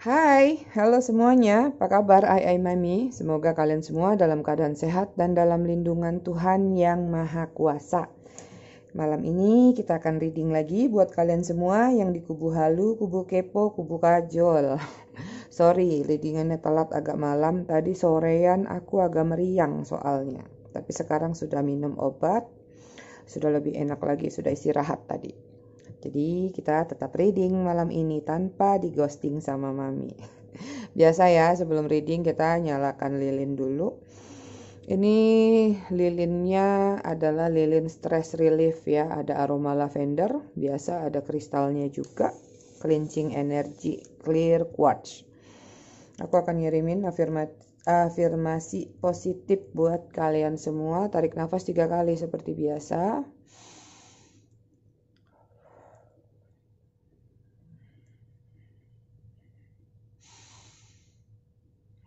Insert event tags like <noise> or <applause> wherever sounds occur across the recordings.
Hai, halo semuanya. Apa kabar Ai Ai Mami? Semoga kalian semua dalam keadaan sehat dan dalam lindungan Tuhan yang Maha Kuasa. Malam ini kita akan reading lagi buat kalian semua yang di kubu halu, kubu kepo, kubu kajol. <laughs> Sorry, readingannya telat agak malam. Tadi sorean aku agak meriang soalnya. Tapi sekarang sudah minum obat, sudah lebih enak lagi, sudah istirahat tadi. Jadi kita tetap reading malam ini tanpa di ghosting sama mami. <laughs> Biasa ya sebelum reading kita nyalakan lilin dulu. Ini lilinnya adalah lilin stress relief ya, ada aroma lavender, biasa ada kristalnya juga, cleansing energy, clear quartz. Aku akan ngirimin afirmasi afirmasi positif buat kalian semua. Tarik nafas tiga kali seperti biasa.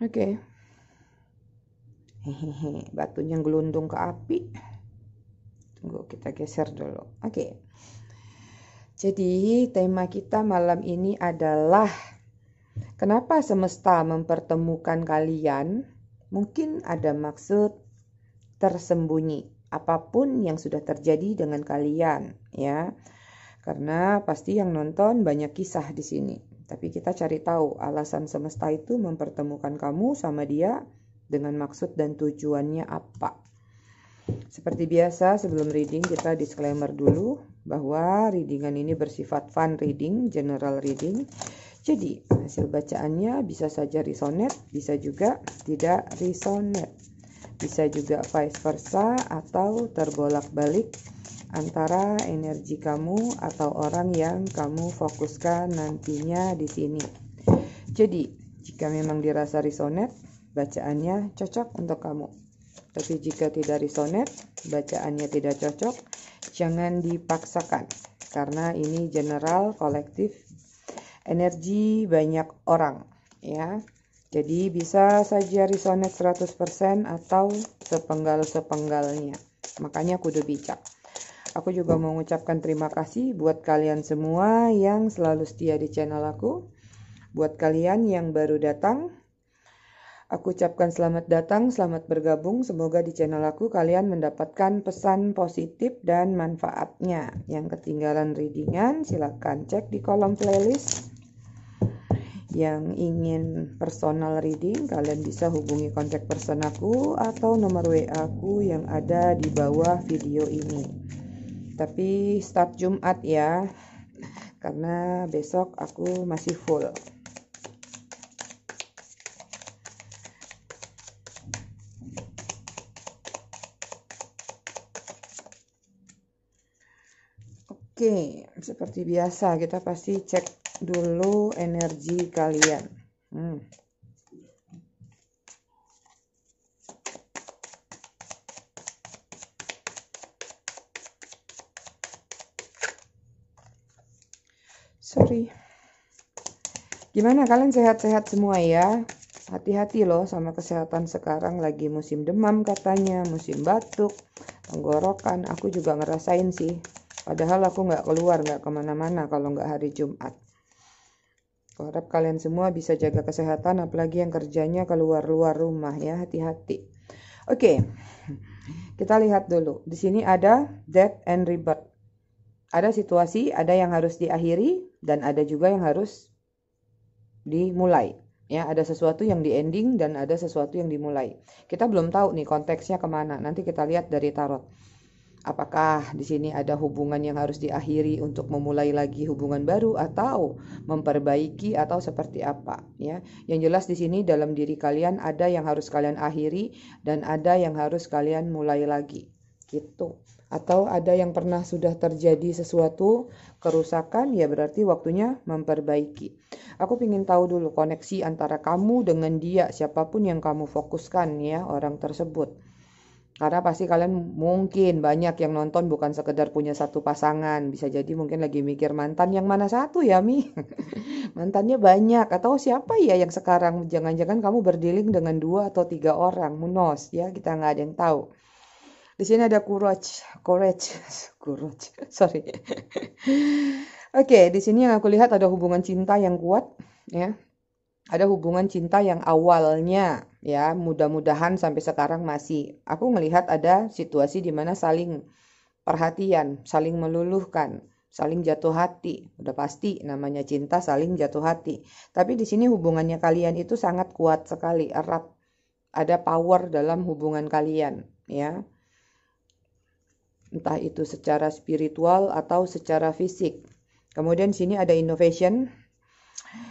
Oke. Hehehe, batunya gelundung ke api. Tunggu kita geser dulu. Oke. Jadi tema kita malam ini adalah kenapa semesta mempertemukan kalian? Mungkin ada maksud tersembunyi apapun yang sudah terjadi dengan kalian, ya. Karena pasti yang nonton banyak kisah di sini. Tapi kita cari tahu alasan semesta itu mempertemukan kamu sama dia dengan maksud dan tujuannya apa. Seperti biasa, sebelum reading kita disclaimer dulu bahwa readingan ini bersifat fun reading, general reading. Jadi, hasil bacaannya bisa saja resonate, bisa juga tidak resonate. Bisa juga vice versa atau terbolak-balik antara energi kamu atau orang yang kamu fokuskan nantinya di sini. Jadi, jika memang dirasa resonet, bacaannya cocok untuk kamu. Tapi jika tidak resonet, bacaannya tidak cocok, jangan dipaksakan karena ini general kolektif energi banyak orang ya. Jadi bisa saja resonet 100% atau sepenggal-sepenggalnya. Makanya kudu bijak. Aku juga mau mengucapkan terima kasih buat kalian semua yang selalu setia di channel aku. Buat kalian yang baru datang, aku ucapkan selamat datang, selamat bergabung. Semoga di channel aku kalian mendapatkan pesan positif dan manfaatnya. Yang ketinggalan readingan, silahkan cek di kolom playlist. Yang ingin personal reading, kalian bisa hubungi kontak person aku atau nomor WA aku yang ada di bawah video ini tapi start Jumat ya karena besok aku masih full Oke, seperti biasa kita pasti cek dulu energi kalian. Hmm. sorry gimana kalian sehat-sehat semua ya hati-hati loh sama kesehatan sekarang lagi musim demam katanya musim batuk tenggorokan aku juga ngerasain sih padahal aku nggak keluar nggak kemana-mana kalau nggak hari Jumat aku harap kalian semua bisa jaga kesehatan apalagi yang kerjanya keluar-luar rumah ya hati-hati oke kita lihat dulu di sini ada death and rebirth ada situasi ada yang harus diakhiri dan ada juga yang harus dimulai ya ada sesuatu yang di ending dan ada sesuatu yang dimulai kita belum tahu nih konteksnya kemana nanti kita lihat dari tarot apakah di sini ada hubungan yang harus diakhiri untuk memulai lagi hubungan baru atau memperbaiki atau seperti apa ya yang jelas di sini dalam diri kalian ada yang harus kalian akhiri dan ada yang harus kalian mulai lagi gitu atau ada yang pernah sudah terjadi sesuatu kerusakan ya berarti waktunya memperbaiki. Aku ingin tahu dulu koneksi antara kamu dengan dia siapapun yang kamu fokuskan ya orang tersebut. Karena pasti kalian mungkin banyak yang nonton bukan sekedar punya satu pasangan, bisa jadi mungkin lagi mikir mantan yang mana satu ya Mi. <laughs> Mantannya banyak atau siapa ya yang sekarang jangan-jangan kamu berdiling dengan dua atau tiga orang, munos ya kita nggak ada yang tahu. Di sini ada courage, courage, <laughs> courage. Sorry. Oke, okay, di sini yang aku lihat ada hubungan cinta yang kuat, ya. Ada hubungan cinta yang awalnya, ya, mudah-mudahan sampai sekarang masih. Aku melihat ada situasi di mana saling perhatian, saling meluluhkan, saling jatuh hati. Udah pasti namanya cinta saling jatuh hati. Tapi di sini hubungannya kalian itu sangat kuat sekali, erat. Ada power dalam hubungan kalian, ya entah itu secara spiritual atau secara fisik. Kemudian di sini ada innovation,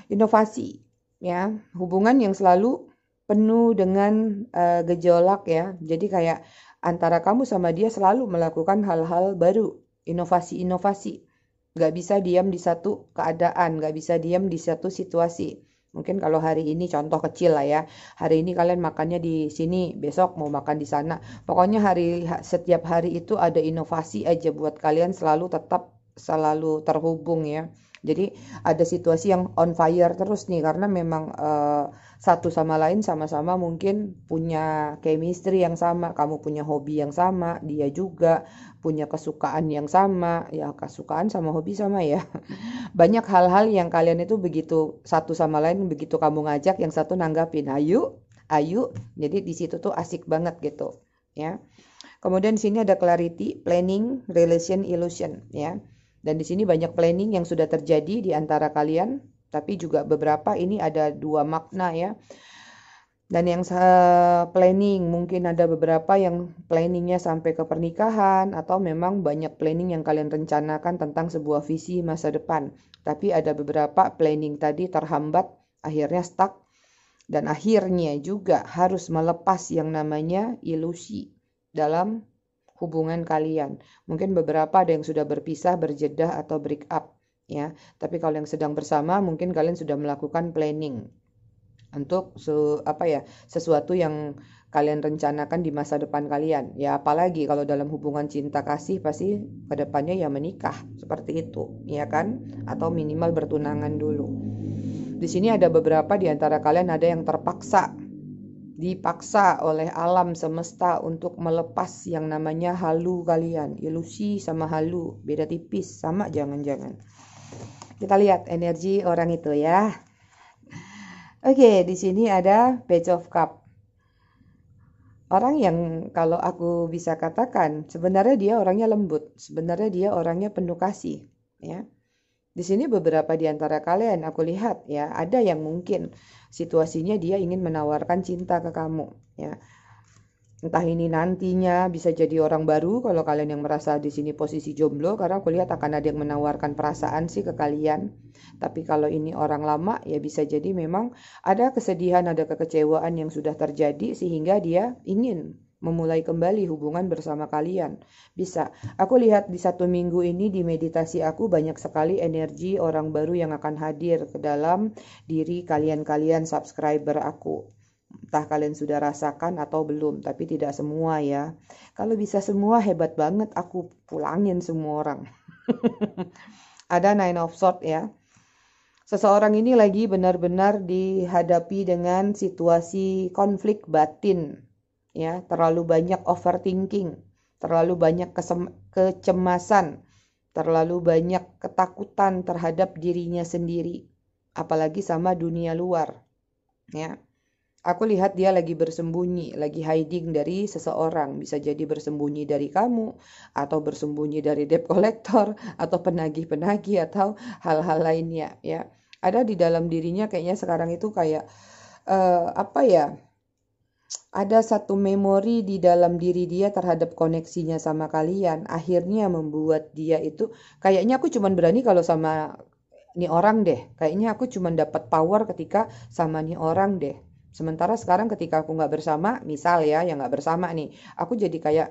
inovasi, ya hubungan yang selalu penuh dengan uh, gejolak ya. Jadi kayak antara kamu sama dia selalu melakukan hal-hal baru, inovasi-inovasi. Gak bisa diam di satu keadaan, gak bisa diam di satu situasi. Mungkin kalau hari ini contoh kecil lah ya. Hari ini kalian makannya di sini, besok mau makan di sana. Pokoknya hari setiap hari itu ada inovasi aja buat kalian selalu tetap selalu terhubung ya. Jadi ada situasi yang on fire terus nih karena memang uh, satu sama lain sama-sama mungkin punya chemistry yang sama, kamu punya hobi yang sama, dia juga punya kesukaan yang sama, ya kesukaan sama hobi sama ya. <laughs> Banyak hal-hal yang kalian itu begitu satu sama lain begitu kamu ngajak yang satu nanggapin, "Ayu, ayu." Jadi di situ tuh asik banget gitu, ya. Kemudian di sini ada clarity, planning, relation, illusion, ya. Dan di sini banyak planning yang sudah terjadi di antara kalian, tapi juga beberapa ini ada dua makna ya. Dan yang planning mungkin ada beberapa yang planningnya sampai ke pernikahan atau memang banyak planning yang kalian rencanakan tentang sebuah visi masa depan. Tapi ada beberapa planning tadi terhambat, akhirnya stuck dan akhirnya juga harus melepas yang namanya ilusi dalam hubungan kalian. Mungkin beberapa ada yang sudah berpisah, berjedah atau break up ya. Tapi kalau yang sedang bersama mungkin kalian sudah melakukan planning untuk su apa ya sesuatu yang kalian rencanakan di masa depan kalian ya apalagi kalau dalam hubungan cinta kasih pasti ke depannya ya menikah seperti itu ya kan atau minimal bertunangan dulu di sini ada beberapa di antara kalian ada yang terpaksa dipaksa oleh alam semesta untuk melepas yang namanya halu kalian. Ilusi ya, sama halu, beda tipis, sama jangan-jangan. Kita lihat energi orang itu ya. Oke, di sini ada Page of Cup. Orang yang kalau aku bisa katakan, sebenarnya dia orangnya lembut, sebenarnya dia orangnya penuh kasih, ya. Di sini beberapa di antara kalian aku lihat ya, ada yang mungkin situasinya dia ingin menawarkan cinta ke kamu ya entah ini nantinya bisa jadi orang baru kalau kalian yang merasa di sini posisi jomblo karena aku lihat akan ada yang menawarkan perasaan sih ke kalian tapi kalau ini orang lama ya bisa jadi memang ada kesedihan ada kekecewaan yang sudah terjadi sehingga dia ingin memulai kembali hubungan bersama kalian. Bisa. Aku lihat di satu minggu ini di meditasi aku banyak sekali energi orang baru yang akan hadir ke dalam diri kalian-kalian subscriber aku. Entah kalian sudah rasakan atau belum, tapi tidak semua ya. Kalau bisa semua hebat banget aku pulangin semua orang. <laughs> Ada nine of sword ya. Seseorang ini lagi benar-benar dihadapi dengan situasi konflik batin ya terlalu banyak overthinking terlalu banyak kecemasan terlalu banyak ketakutan terhadap dirinya sendiri apalagi sama dunia luar ya aku lihat dia lagi bersembunyi lagi hiding dari seseorang bisa jadi bersembunyi dari kamu atau bersembunyi dari debt collector atau penagih-penagih atau hal-hal lainnya ya ada di dalam dirinya kayaknya sekarang itu kayak uh, apa ya ada satu memori di dalam diri dia terhadap koneksinya sama kalian akhirnya membuat dia itu kayaknya aku cuman berani kalau sama nih orang deh kayaknya aku cuman dapat power ketika sama nih orang deh sementara sekarang ketika aku nggak bersama misal ya yang nggak bersama nih aku jadi kayak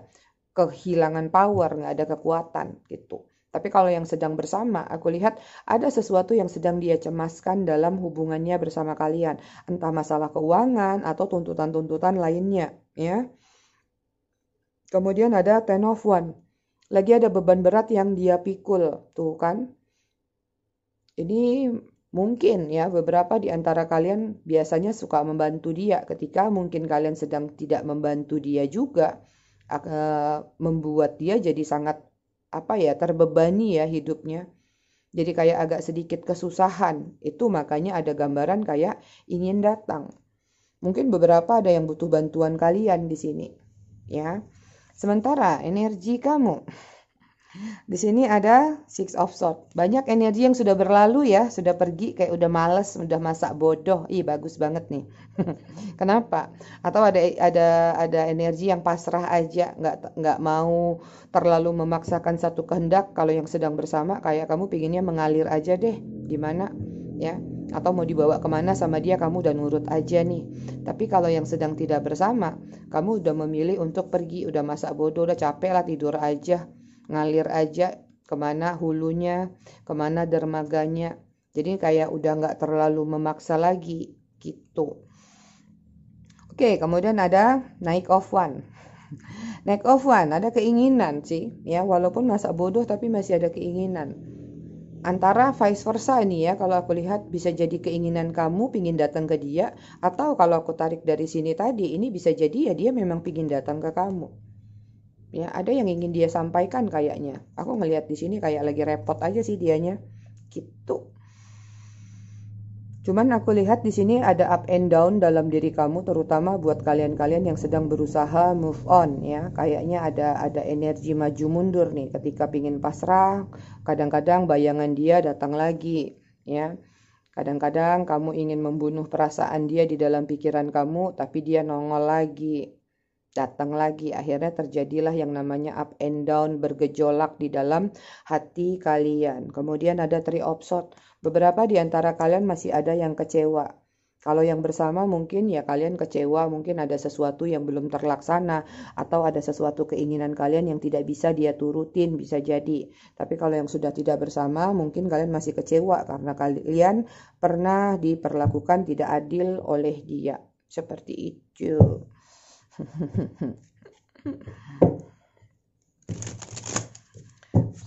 kehilangan power nggak ada kekuatan gitu tapi kalau yang sedang bersama, aku lihat ada sesuatu yang sedang dia cemaskan dalam hubungannya bersama kalian, entah masalah keuangan atau tuntutan-tuntutan lainnya, ya. Kemudian ada ten of one. Lagi ada beban berat yang dia pikul, tuh kan. Ini Mungkin ya beberapa di antara kalian biasanya suka membantu dia ketika mungkin kalian sedang tidak membantu dia juga eh, membuat dia jadi sangat apa ya terbebani ya hidupnya jadi kayak agak sedikit kesusahan itu makanya ada gambaran kayak ingin datang mungkin beberapa ada yang butuh bantuan kalian di sini ya sementara energi kamu di sini ada six of swords. Banyak energi yang sudah berlalu ya, sudah pergi kayak udah males, udah masak bodoh. Ih, bagus banget nih. <laughs> Kenapa? Atau ada ada ada energi yang pasrah aja, nggak nggak mau terlalu memaksakan satu kehendak kalau yang sedang bersama kayak kamu pinginnya mengalir aja deh. Gimana? Ya. Atau mau dibawa kemana sama dia kamu udah nurut aja nih. Tapi kalau yang sedang tidak bersama, kamu udah memilih untuk pergi, udah masak bodoh, udah capek lah tidur aja ngalir aja kemana hulunya, kemana dermaganya. Jadi kayak udah nggak terlalu memaksa lagi gitu. Oke, kemudian ada naik off one. <laughs> Naik off one, ada keinginan sih, ya walaupun masa bodoh tapi masih ada keinginan. Antara vice versa ini ya, kalau aku lihat bisa jadi keinginan kamu pingin datang ke dia, atau kalau aku tarik dari sini tadi, ini bisa jadi ya dia memang pingin datang ke kamu ya ada yang ingin dia sampaikan kayaknya aku ngelihat di sini kayak lagi repot aja sih dianya gitu cuman aku lihat di sini ada up and down dalam diri kamu terutama buat kalian-kalian yang sedang berusaha move on ya kayaknya ada ada energi maju mundur nih ketika pingin pasrah kadang-kadang bayangan dia datang lagi ya kadang-kadang kamu ingin membunuh perasaan dia di dalam pikiran kamu tapi dia nongol lagi datang lagi akhirnya terjadilah yang namanya up and down bergejolak di dalam hati kalian kemudian ada three of beberapa di antara kalian masih ada yang kecewa kalau yang bersama mungkin ya kalian kecewa, mungkin ada sesuatu yang belum terlaksana atau ada sesuatu keinginan kalian yang tidak bisa dia turutin bisa jadi. Tapi kalau yang sudah tidak bersama mungkin kalian masih kecewa karena kalian pernah diperlakukan tidak adil oleh dia. Seperti itu. <laughs>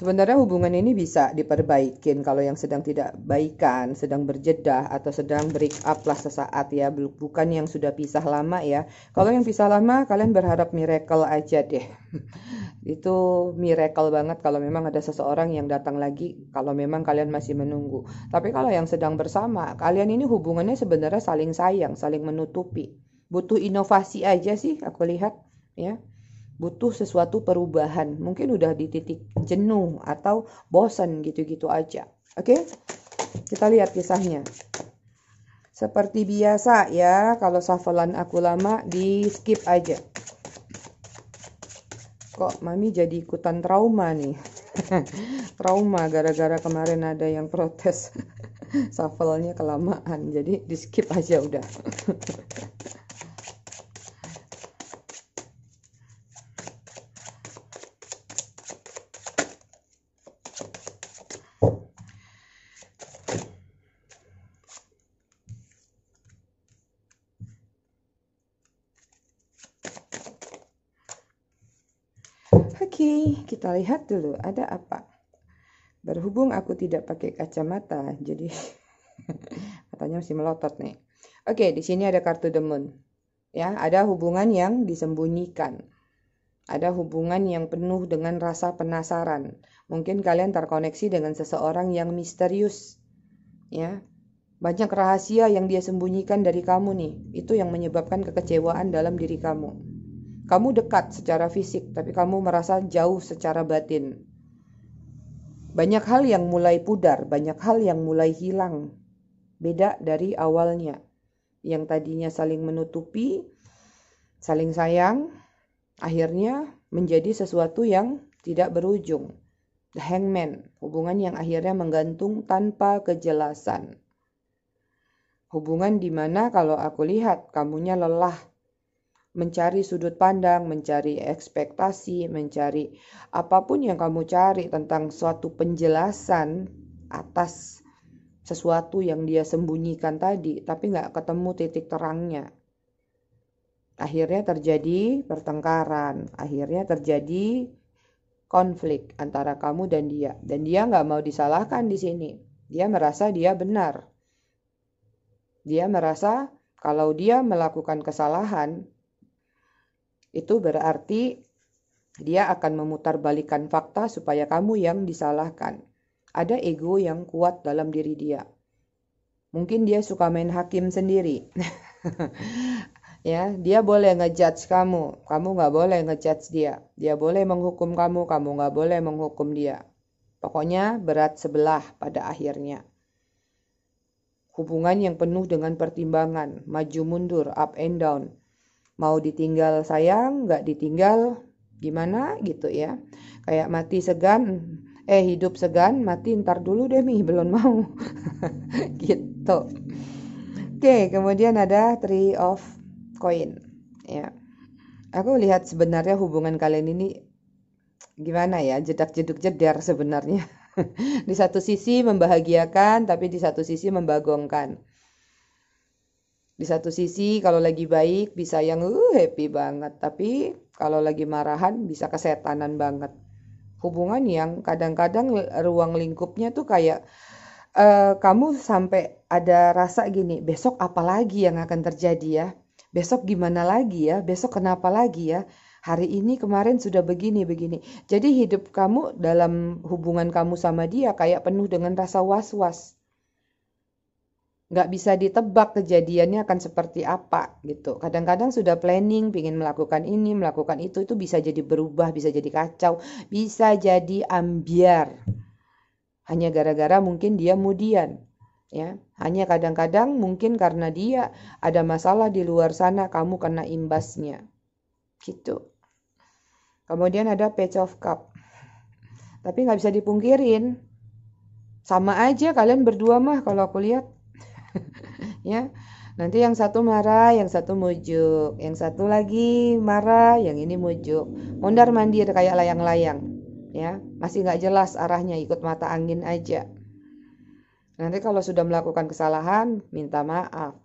Sebenarnya hubungan ini bisa diperbaikin kalau yang sedang tidak baikan, sedang berjedah atau sedang break up lah sesaat ya, bukan yang sudah pisah lama ya. Kalau yang pisah lama kalian berharap miracle aja deh. <laughs> Itu miracle banget kalau memang ada seseorang yang datang lagi kalau memang kalian masih menunggu. Tapi kalau yang sedang bersama, kalian ini hubungannya sebenarnya saling sayang, saling menutupi butuh inovasi aja sih aku lihat ya butuh sesuatu perubahan mungkin udah di titik jenuh atau bosan gitu-gitu aja oke okay? kita lihat kisahnya seperti biasa ya kalau safalan aku lama di skip aja kok mami jadi ikutan trauma nih <laughs> trauma gara-gara kemarin ada yang protes <laughs> safalnya kelamaan jadi di skip aja udah <laughs> Kita lihat dulu ada apa. Berhubung aku tidak pakai kacamata, jadi katanya <laughs> masih melotot nih. Oke, di sini ada kartu the Ya, ada hubungan yang disembunyikan. Ada hubungan yang penuh dengan rasa penasaran. Mungkin kalian terkoneksi dengan seseorang yang misterius. Ya. Banyak rahasia yang dia sembunyikan dari kamu nih. Itu yang menyebabkan kekecewaan dalam diri kamu. Kamu dekat secara fisik, tapi kamu merasa jauh secara batin. Banyak hal yang mulai pudar, banyak hal yang mulai hilang. Beda dari awalnya. Yang tadinya saling menutupi, saling sayang, akhirnya menjadi sesuatu yang tidak berujung. The hangman, hubungan yang akhirnya menggantung tanpa kejelasan. Hubungan di mana kalau aku lihat kamunya lelah, mencari sudut pandang, mencari ekspektasi, mencari apapun yang kamu cari tentang suatu penjelasan atas sesuatu yang dia sembunyikan tadi, tapi nggak ketemu titik terangnya. Akhirnya terjadi pertengkaran, akhirnya terjadi konflik antara kamu dan dia, dan dia nggak mau disalahkan di sini. Dia merasa dia benar. Dia merasa kalau dia melakukan kesalahan, itu berarti dia akan memutar balikan fakta supaya kamu yang disalahkan. Ada ego yang kuat dalam diri dia. Mungkin dia suka main hakim sendiri. <laughs> ya, dia boleh ngejudge kamu, kamu nggak boleh ngejudge dia. Dia boleh menghukum kamu, kamu nggak boleh menghukum dia. Pokoknya berat sebelah pada akhirnya hubungan yang penuh dengan pertimbangan, maju mundur, up and down, mau ditinggal sayang, nggak ditinggal gimana gitu ya. Kayak mati segan, eh hidup segan, mati ntar dulu deh mi, <laughs> belum mau. <laughs> gitu. Oke, kemudian ada Three of Coin. Ya. Aku lihat sebenarnya hubungan kalian ini gimana ya, jedak-jeduk jedar sebenarnya. <laughs> di satu sisi membahagiakan, tapi di satu sisi membagongkan di satu sisi kalau lagi baik bisa yang uh, happy banget, tapi kalau lagi marahan bisa kesetanan banget. Hubungan yang kadang-kadang ruang lingkupnya tuh kayak uh, kamu sampai ada rasa gini, besok apa lagi yang akan terjadi ya? Besok gimana lagi ya? Besok kenapa lagi ya? hari ini kemarin sudah begini begini. Jadi hidup kamu dalam hubungan kamu sama dia kayak penuh dengan rasa was-was nggak bisa ditebak kejadiannya akan seperti apa gitu. Kadang-kadang sudah planning, ingin melakukan ini, melakukan itu, itu bisa jadi berubah, bisa jadi kacau, bisa jadi ambiar. Hanya gara-gara mungkin dia mudian. Ya, hanya kadang-kadang mungkin karena dia ada masalah di luar sana kamu kena imbasnya. Gitu. Kemudian ada page of cup. Tapi nggak bisa dipungkirin. Sama aja kalian berdua mah kalau aku lihat <laughs> ya. Nanti yang satu marah, yang satu mujuk, yang satu lagi marah, yang ini mujuk. Mondar mandir kayak layang-layang, ya. Masih nggak jelas arahnya, ikut mata angin aja. Nanti kalau sudah melakukan kesalahan, minta maaf.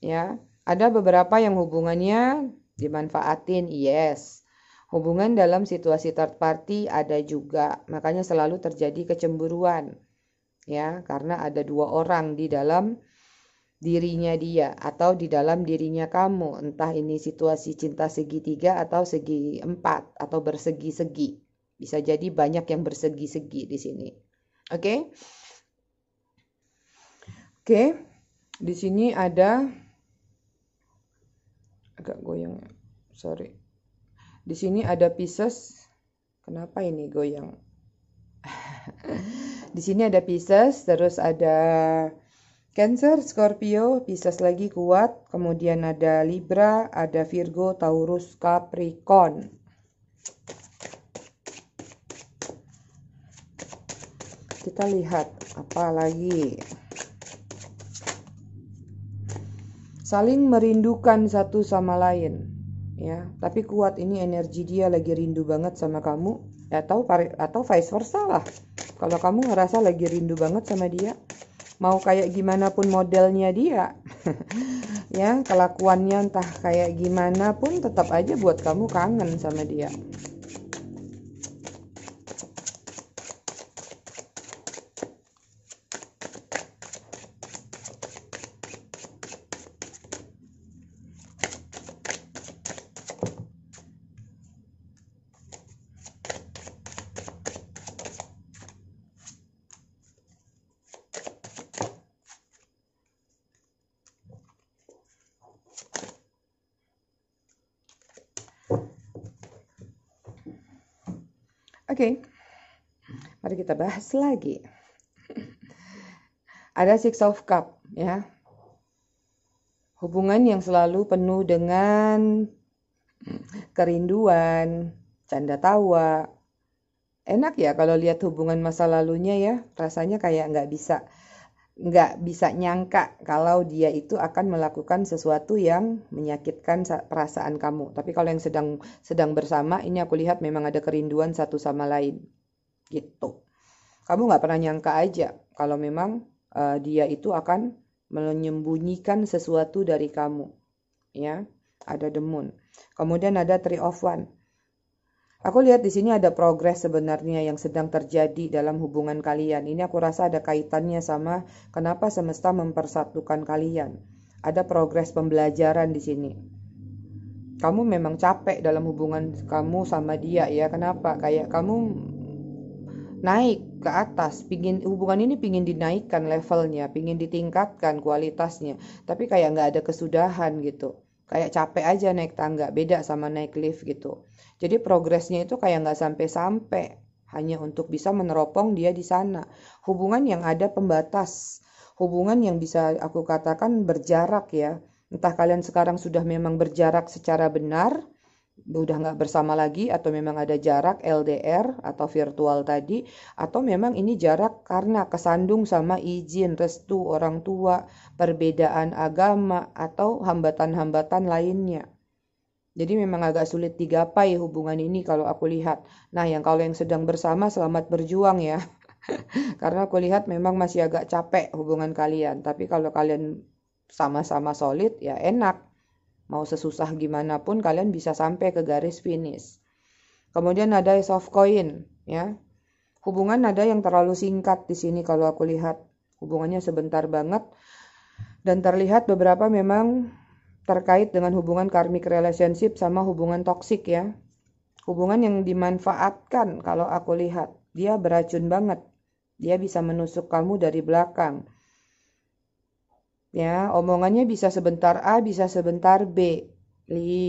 Ya, ada beberapa yang hubungannya dimanfaatin, yes. Hubungan dalam situasi third party ada juga, makanya selalu terjadi kecemburuan ya karena ada dua orang di dalam dirinya dia atau di dalam dirinya kamu entah ini situasi cinta segitiga atau segi empat atau bersegi-segi bisa jadi banyak yang bersegi-segi di sini oke okay? oke okay. di sini ada agak goyang sorry di sini ada Pisces kenapa ini goyang <laughs> di sini ada Pisces, terus ada Cancer, Scorpio, Pisces lagi kuat, kemudian ada Libra, ada Virgo, Taurus, Capricorn. Kita lihat apa lagi. Saling merindukan satu sama lain, ya. Tapi kuat ini energi dia lagi rindu banget sama kamu, atau atau vice versa lah kalau kamu ngerasa lagi rindu banget sama dia, mau kayak gimana pun modelnya dia, <laughs> ya kelakuannya entah kayak gimana pun tetap aja buat kamu kangen sama dia. bahas lagi. Ada Six of Cup, ya. Hubungan yang selalu penuh dengan kerinduan, canda tawa. Enak ya kalau lihat hubungan masa lalunya ya, rasanya kayak nggak bisa nggak bisa nyangka kalau dia itu akan melakukan sesuatu yang menyakitkan perasaan kamu. Tapi kalau yang sedang sedang bersama, ini aku lihat memang ada kerinduan satu sama lain. Gitu kamu nggak pernah nyangka aja kalau memang uh, dia itu akan menyembunyikan sesuatu dari kamu ya ada the moon kemudian ada three of one aku lihat di sini ada progres sebenarnya yang sedang terjadi dalam hubungan kalian ini aku rasa ada kaitannya sama kenapa semesta mempersatukan kalian ada progres pembelajaran di sini kamu memang capek dalam hubungan kamu sama dia ya kenapa kayak kamu naik ke atas pingin hubungan ini pingin dinaikkan levelnya pingin ditingkatkan kualitasnya tapi kayak nggak ada kesudahan gitu kayak capek aja naik tangga beda sama naik lift gitu jadi progresnya itu kayak nggak sampai-sampai hanya untuk bisa meneropong dia di sana hubungan yang ada pembatas hubungan yang bisa aku katakan berjarak ya entah kalian sekarang sudah memang berjarak secara benar udah nggak bersama lagi atau memang ada jarak LDR atau virtual tadi atau memang ini jarak karena kesandung sama izin restu orang tua perbedaan agama atau hambatan-hambatan lainnya jadi memang agak sulit digapai hubungan ini kalau aku lihat nah yang kalau yang sedang bersama selamat berjuang ya <laughs> karena aku lihat memang masih agak capek hubungan kalian tapi kalau kalian sama-sama solid ya enak Mau sesusah gimana pun kalian bisa sampai ke garis finish. Kemudian ada soft coin, ya. Hubungan ada yang terlalu singkat di sini kalau aku lihat. Hubungannya sebentar banget dan terlihat beberapa memang terkait dengan hubungan karmic relationship sama hubungan toksik ya. Hubungan yang dimanfaatkan kalau aku lihat, dia beracun banget. Dia bisa menusuk kamu dari belakang Ya, omongannya bisa sebentar A, bisa sebentar B. Li,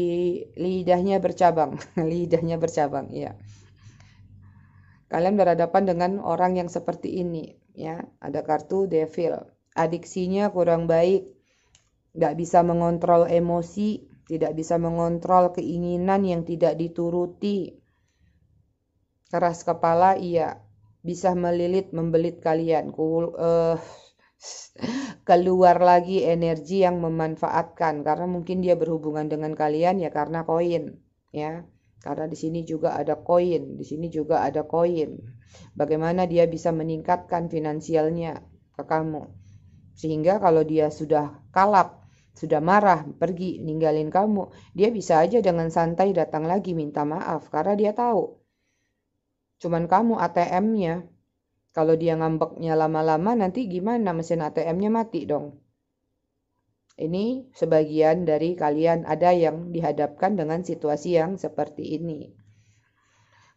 lidahnya bercabang, <laughs> lidahnya bercabang, ya. Kalian berhadapan dengan orang yang seperti ini, ya. Ada kartu devil. Adiksinya kurang baik. Nggak bisa mengontrol emosi, tidak bisa mengontrol keinginan yang tidak dituruti. Keras kepala, iya. Bisa melilit, membelit kalian. Kul, uh, <laughs> keluar lagi energi yang memanfaatkan karena mungkin dia berhubungan dengan kalian ya karena koin ya karena di sini juga ada koin di sini juga ada koin bagaimana dia bisa meningkatkan finansialnya ke kamu sehingga kalau dia sudah kalap sudah marah pergi ninggalin kamu dia bisa aja dengan santai datang lagi minta maaf karena dia tahu cuman kamu ATM-nya kalau dia ngambeknya lama-lama nanti gimana mesin ATM-nya mati dong. Ini sebagian dari kalian ada yang dihadapkan dengan situasi yang seperti ini.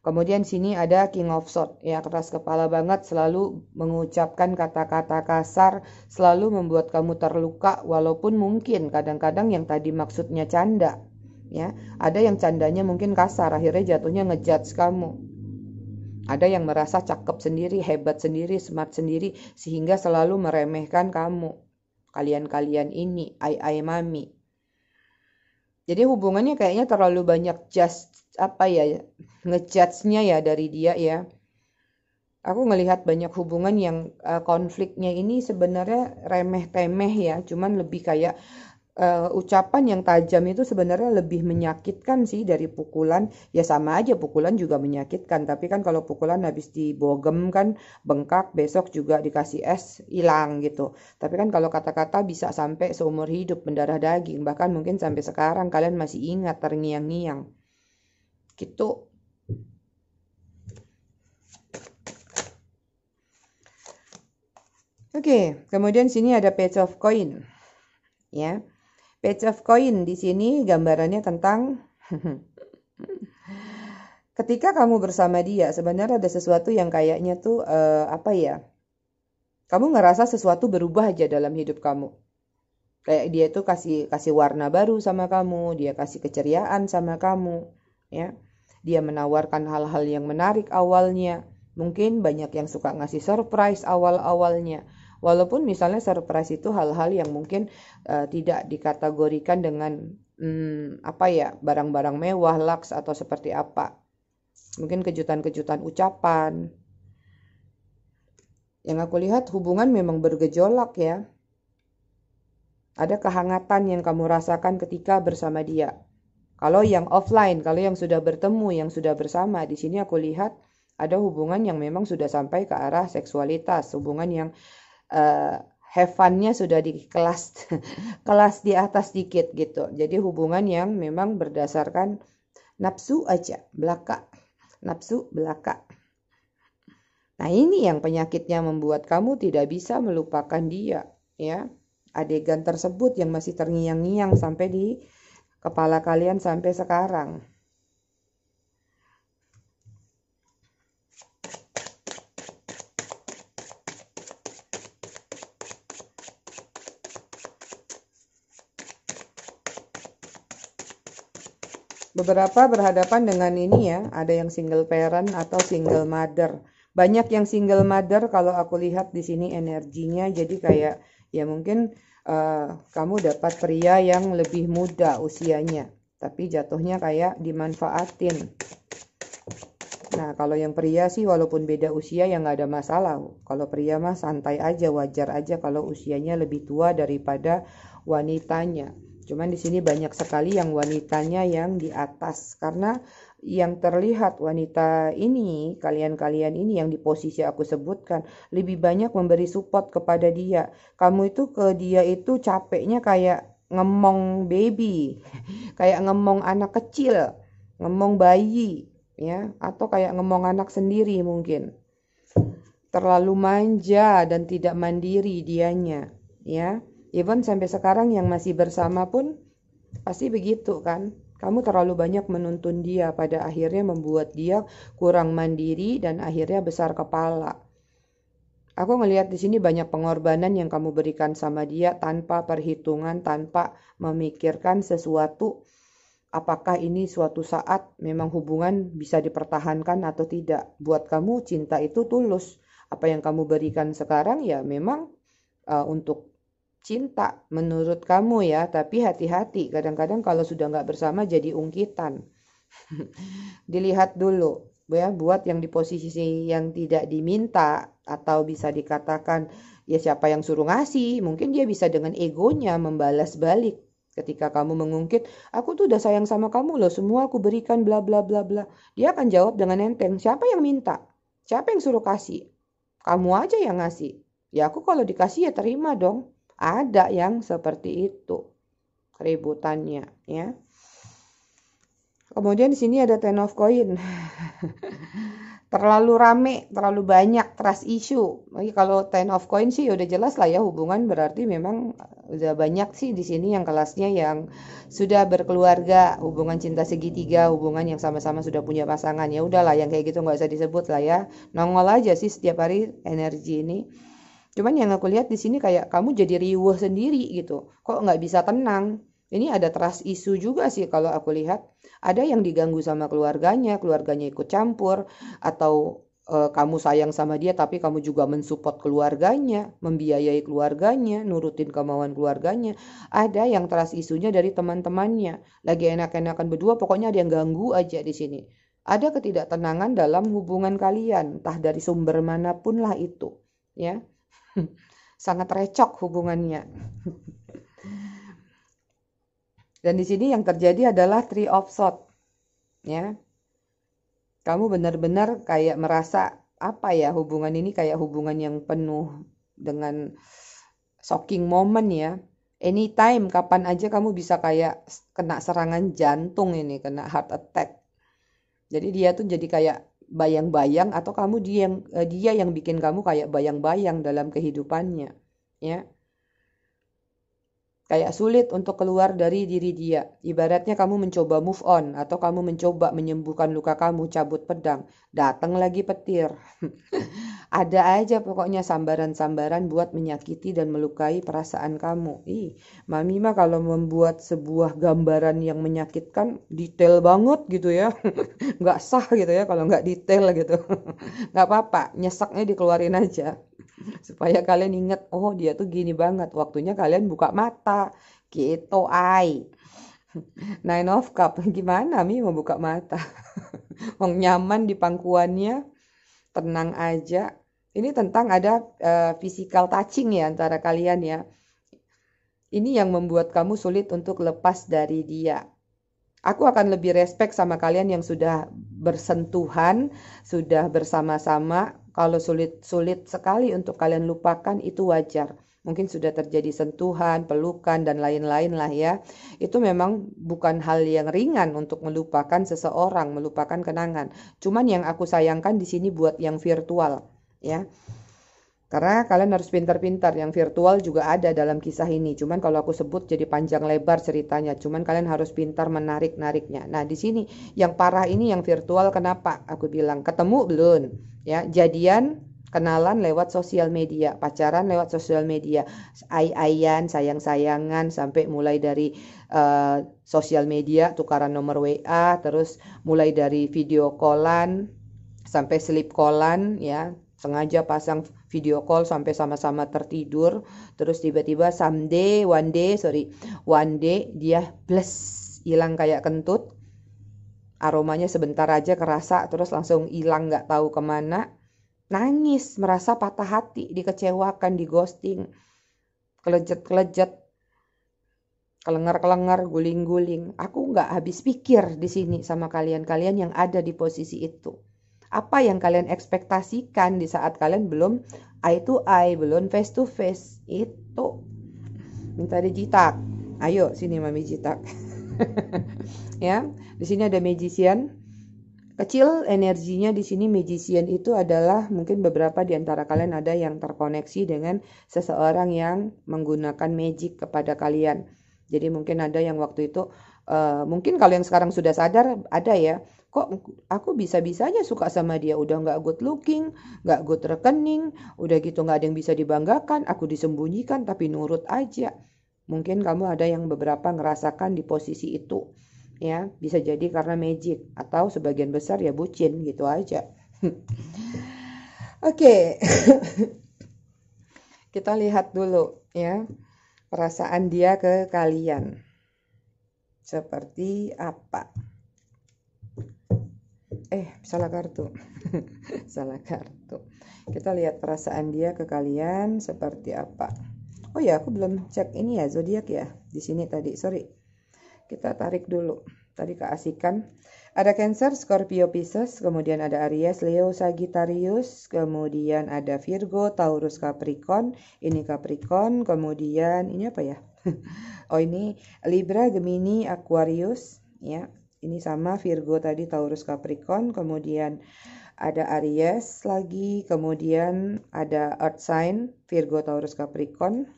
Kemudian sini ada King of Sword, ya keras kepala banget, selalu mengucapkan kata-kata kasar, selalu membuat kamu terluka, walaupun mungkin kadang-kadang yang tadi maksudnya canda, ya ada yang candanya mungkin kasar, akhirnya jatuhnya ngejudge kamu. Ada yang merasa cakep sendiri, hebat sendiri, smart sendiri, sehingga selalu meremehkan kamu. Kalian-kalian ini, ai-ai mami. Jadi hubungannya kayaknya terlalu banyak just apa ya ngejudge-nya ya dari dia ya. Aku ngelihat banyak hubungan yang uh, konfliknya ini sebenarnya remeh-temeh ya, cuman lebih kayak uh, ucapan yang tajam itu sebenarnya lebih menyakitkan sih dari pukulan. Ya sama aja pukulan juga menyakitkan, tapi kan kalau pukulan habis dibogem kan bengkak, besok juga dikasih es hilang gitu. Tapi kan kalau kata-kata bisa sampai seumur hidup mendarah daging, bahkan mungkin sampai sekarang kalian masih ingat terngiang-ngiang. Gitu. Oke, okay, kemudian sini ada page of coin. Ya. Page of Coin di sini gambarannya tentang <laughs> ketika kamu bersama dia sebenarnya ada sesuatu yang kayaknya tuh uh, apa ya? Kamu ngerasa sesuatu berubah aja dalam hidup kamu. Kayak dia tuh kasih kasih warna baru sama kamu, dia kasih keceriaan sama kamu, ya. Dia menawarkan hal-hal yang menarik awalnya. Mungkin banyak yang suka ngasih surprise awal-awalnya Walaupun misalnya surprise itu hal-hal yang mungkin uh, tidak dikategorikan dengan hmm, apa ya barang-barang mewah, lux atau seperti apa. Mungkin kejutan-kejutan ucapan. Yang aku lihat hubungan memang bergejolak ya. Ada kehangatan yang kamu rasakan ketika bersama dia. Kalau yang offline, kalau yang sudah bertemu, yang sudah bersama, di sini aku lihat ada hubungan yang memang sudah sampai ke arah seksualitas, hubungan yang uh, have fun-nya sudah di kelas <laughs> kelas di atas dikit gitu. Jadi hubungan yang memang berdasarkan nafsu aja, belaka. Nafsu belaka. Nah, ini yang penyakitnya membuat kamu tidak bisa melupakan dia, ya. Adegan tersebut yang masih terngiang-ngiang sampai di kepala kalian sampai sekarang. Beberapa berhadapan dengan ini ya, ada yang single parent atau single mother. Banyak yang single mother kalau aku lihat di sini energinya jadi kayak ya mungkin uh, kamu dapat pria yang lebih muda usianya, tapi jatuhnya kayak dimanfaatin. Nah, kalau yang pria sih walaupun beda usia yang nggak ada masalah. Kalau pria mah santai aja, wajar aja kalau usianya lebih tua daripada wanitanya. Cuman di sini banyak sekali yang wanitanya yang di atas karena yang terlihat wanita ini, kalian-kalian ini yang di posisi aku sebutkan, lebih banyak memberi support kepada dia. Kamu itu ke dia itu capeknya kayak ngemong baby, <laughs> kayak ngemong anak kecil, ngemong bayi, ya, atau kayak ngemong anak sendiri mungkin. Terlalu manja dan tidak mandiri dianya, ya even sampai sekarang yang masih bersama pun pasti begitu kan kamu terlalu banyak menuntun dia pada akhirnya membuat dia kurang mandiri dan akhirnya besar kepala Aku ngelihat di sini banyak pengorbanan yang kamu berikan sama dia tanpa perhitungan, tanpa memikirkan sesuatu apakah ini suatu saat memang hubungan bisa dipertahankan atau tidak. Buat kamu cinta itu tulus. Apa yang kamu berikan sekarang ya memang uh, untuk cinta menurut kamu ya, tapi hati-hati. Kadang-kadang kalau sudah nggak bersama jadi ungkitan. <laughs> Dilihat dulu ya buat yang di posisi yang tidak diminta atau bisa dikatakan ya siapa yang suruh ngasih, mungkin dia bisa dengan egonya membalas balik. Ketika kamu mengungkit, aku tuh udah sayang sama kamu loh, semua aku berikan bla bla bla bla. Dia akan jawab dengan enteng, siapa yang minta? Siapa yang suruh kasih? Kamu aja yang ngasih. Ya aku kalau dikasih ya terima dong. Ada yang seperti itu keributannya ya. Kemudian di sini ada ten of coin. <laughs> terlalu rame, terlalu banyak trust issue. Jadi kalau ten of coin sih udah jelas lah ya hubungan berarti memang eh, udah banyak sih di sini yang kelasnya yang sudah berkeluarga, hubungan cinta segitiga, hubungan yang sama-sama sudah punya pasangan. Ya udahlah yang kayak gitu nggak usah disebut lah ya. Nongol aja sih setiap hari energi ini. Cuman yang aku lihat di sini kayak kamu jadi riuh sendiri gitu. Kok nggak bisa tenang? Ini ada trust isu juga sih kalau aku lihat. Ada yang diganggu sama keluarganya, keluarganya ikut campur atau e, kamu sayang sama dia tapi kamu juga mensupport keluarganya, membiayai keluarganya, nurutin kemauan keluarganya. Ada yang trust isunya dari teman-temannya. Lagi enak-enakan berdua pokoknya ada yang ganggu aja di sini. Ada ketidaktenangan dalam hubungan kalian, entah dari sumber manapun lah itu, ya sangat recok hubungannya. Dan di sini yang terjadi adalah three of swords. Ya. Kamu benar-benar kayak merasa apa ya hubungan ini kayak hubungan yang penuh dengan shocking moment ya. Anytime kapan aja kamu bisa kayak kena serangan jantung ini, kena heart attack. Jadi dia tuh jadi kayak bayang-bayang atau kamu dia yang eh, dia yang bikin kamu kayak bayang-bayang dalam kehidupannya ya Kayak sulit untuk keluar dari diri dia. Ibaratnya kamu mencoba move on atau kamu mencoba menyembuhkan luka kamu cabut pedang. Datang lagi petir. <laughs> Ada aja pokoknya sambaran-sambaran buat menyakiti dan melukai perasaan kamu. Ih, mami mah kalau membuat sebuah gambaran yang menyakitkan detail banget gitu ya. <laughs> Gak sah gitu ya kalau gak detail gitu. <laughs> Gak apa-apa, nyeseknya dikeluarin aja. <laughs> supaya kalian ingat oh dia tuh gini banget waktunya kalian buka mata gitu ai <laughs> nine of cup <laughs> gimana mi mau buka mata Wong nyaman di pangkuannya tenang aja ini tentang ada uh, physical touching ya antara kalian ya ini yang membuat kamu sulit untuk lepas dari dia aku akan lebih respect sama kalian yang sudah bersentuhan, sudah bersama-sama kalau sulit-sulit sekali untuk kalian lupakan itu wajar. Mungkin sudah terjadi sentuhan, pelukan, dan lain-lain lah ya. Itu memang bukan hal yang ringan untuk melupakan seseorang, melupakan kenangan. Cuman yang aku sayangkan di sini buat yang virtual ya. Karena kalian harus pintar-pintar, yang virtual juga ada dalam kisah ini. Cuman kalau aku sebut jadi panjang lebar ceritanya, cuman kalian harus pintar menarik-nariknya. Nah, di sini yang parah ini yang virtual kenapa? Aku bilang, ketemu belum? ya jadian kenalan lewat sosial media, pacaran lewat sosial media, ay-ayan, sayang-sayangan sampai mulai dari uh, sosial media, tukaran nomor WA, terus mulai dari video callan sampai sleep callan ya, sengaja pasang video call sampai sama-sama tertidur, terus tiba-tiba someday, one day, sorry, one day dia plus hilang kayak kentut aromanya sebentar aja kerasa terus langsung hilang nggak tahu kemana nangis merasa patah hati dikecewakan di ghosting kelejet kelejet kelengar kelengar guling guling aku nggak habis pikir di sini sama kalian kalian yang ada di posisi itu apa yang kalian ekspektasikan di saat kalian belum eye to eye belum face to face itu minta dijitak ayo sini mami jitak <laughs> <laughs> ya, di sini ada magician. Kecil energinya di sini magician itu adalah mungkin beberapa di antara kalian ada yang terkoneksi dengan seseorang yang menggunakan magic kepada kalian. Jadi mungkin ada yang waktu itu uh, mungkin kalau yang sekarang sudah sadar ada ya kok aku bisa-bisanya suka sama dia udah nggak good looking nggak good rekening udah gitu nggak ada yang bisa dibanggakan aku disembunyikan tapi nurut aja Mungkin kamu ada yang beberapa ngerasakan di posisi itu ya, bisa jadi karena magic atau sebagian besar ya bucin gitu aja. <laughs> Oke. <laughs> Kita lihat dulu ya perasaan dia ke kalian. Seperti apa? eh salah kartu <laughs> salah kartu kita lihat perasaan dia ke kalian seperti apa oh ya aku belum cek ini ya zodiak ya di sini tadi sorry kita tarik dulu tadi keasikan ada Cancer, Scorpio, Pisces, kemudian ada Aries, Leo, Sagittarius, kemudian ada Virgo, Taurus, Capricorn, ini Capricorn, kemudian ini apa ya? <laughs> oh ini Libra, Gemini, Aquarius, ya. Ini sama Virgo tadi, Taurus, Capricorn, kemudian ada Aries lagi, kemudian ada Earth sign, Virgo, Taurus, Capricorn,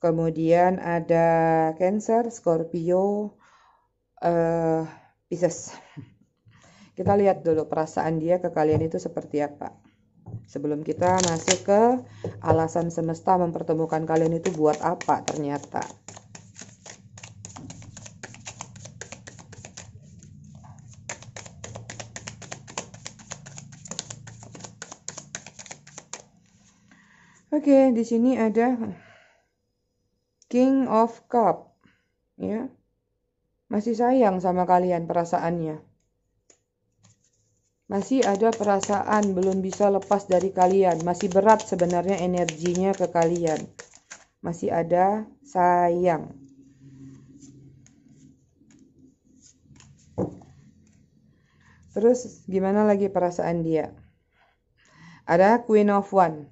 kemudian ada Cancer, Scorpio, uh, Pisces. <laughs> Kita lihat dulu perasaan dia ke kalian itu seperti apa. Sebelum kita masuk ke alasan semesta mempertemukan kalian itu buat apa ternyata. Oke, okay, di sini ada King of Cup. Ya. Masih sayang sama kalian perasaannya. Masih ada perasaan belum bisa lepas dari kalian. Masih berat sebenarnya energinya ke kalian. Masih ada sayang. Terus gimana lagi perasaan dia? Ada Queen of One.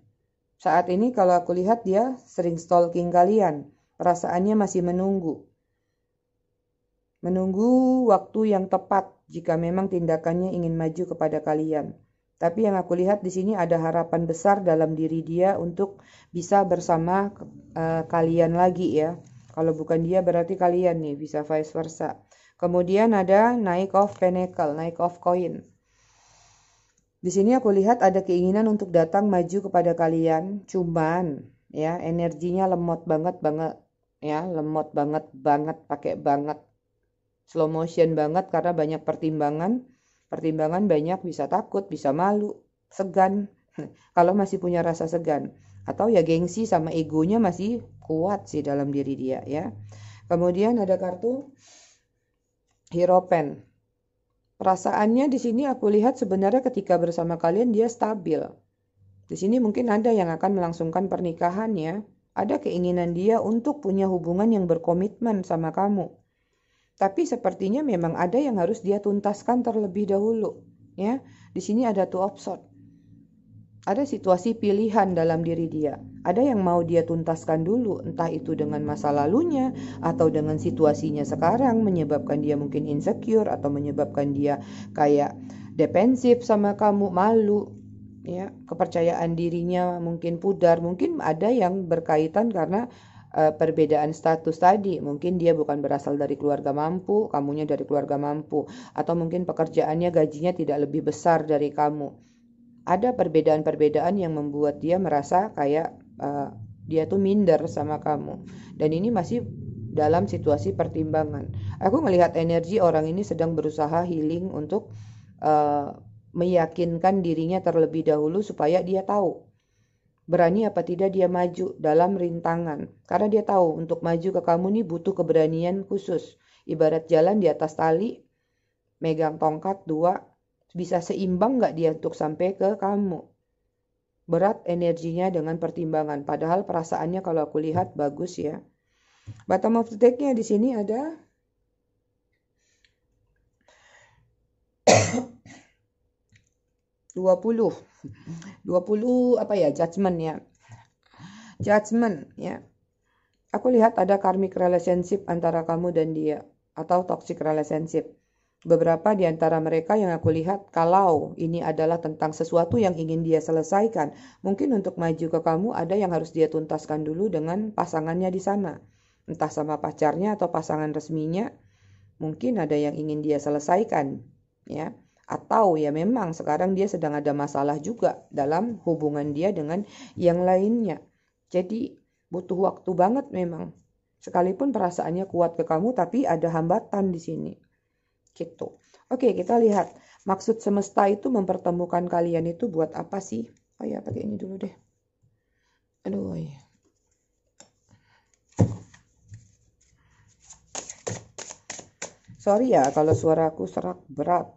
Saat ini kalau aku lihat dia sering stalking kalian. Perasaannya masih menunggu. Menunggu waktu yang tepat jika memang tindakannya ingin maju kepada kalian. Tapi yang aku lihat di sini ada harapan besar dalam diri dia untuk bisa bersama uh, kalian lagi ya. Kalau bukan dia berarti kalian nih, bisa vice versa. Kemudian ada naik of Pentacle, naik of Coin. Di sini aku lihat ada keinginan untuk datang maju kepada kalian, cuman ya energinya lemot banget banget ya lemot banget banget pakai banget slow motion banget karena banyak pertimbangan pertimbangan banyak bisa takut bisa malu segan <laughs> kalau masih punya rasa segan atau ya gengsi sama egonya masih kuat sih dalam diri dia ya kemudian ada kartu Hiropen perasaannya di sini aku lihat sebenarnya ketika bersama kalian dia stabil di sini mungkin ada yang akan melangsungkan pernikahan ya ada keinginan dia untuk punya hubungan yang berkomitmen sama kamu. Tapi sepertinya memang ada yang harus dia tuntaskan terlebih dahulu, ya. Di sini ada two option. Ada situasi pilihan dalam diri dia. Ada yang mau dia tuntaskan dulu, entah itu dengan masa lalunya atau dengan situasinya sekarang menyebabkan dia mungkin insecure atau menyebabkan dia kayak defensif sama kamu, malu ya kepercayaan dirinya mungkin pudar mungkin ada yang berkaitan karena uh, perbedaan status tadi mungkin dia bukan berasal dari keluarga mampu kamunya dari keluarga mampu atau mungkin pekerjaannya gajinya tidak lebih besar dari kamu ada perbedaan-perbedaan yang membuat dia merasa kayak uh, dia tuh minder sama kamu dan ini masih dalam situasi pertimbangan aku melihat energi orang ini sedang berusaha healing untuk uh, meyakinkan dirinya terlebih dahulu supaya dia tahu berani apa tidak dia maju dalam rintangan karena dia tahu untuk maju ke kamu nih butuh keberanian khusus ibarat jalan di atas tali megang tongkat dua bisa seimbang nggak dia untuk sampai ke kamu berat energinya dengan pertimbangan padahal perasaannya kalau aku lihat bagus ya bottom of the deck-nya di sini ada 20 20 apa ya judgment ya judgment ya aku lihat ada karmic relationship antara kamu dan dia atau toxic relationship beberapa di antara mereka yang aku lihat kalau ini adalah tentang sesuatu yang ingin dia selesaikan mungkin untuk maju ke kamu ada yang harus dia tuntaskan dulu dengan pasangannya di sana entah sama pacarnya atau pasangan resminya mungkin ada yang ingin dia selesaikan ya atau ya memang sekarang dia sedang ada masalah juga dalam hubungan dia dengan yang lainnya. Jadi butuh waktu banget memang. Sekalipun perasaannya kuat ke kamu tapi ada hambatan di sini. Gitu. Oke, kita lihat maksud semesta itu mempertemukan kalian itu buat apa sih? Oh ya, pakai ini dulu deh. Aduh. Ya. Sorry ya kalau suaraku serak berat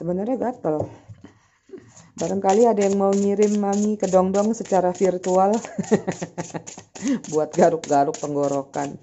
sebenarnya gatel barangkali ada yang mau ngirim mami ke dongdong secara virtual <laughs> buat garuk-garuk tenggorokan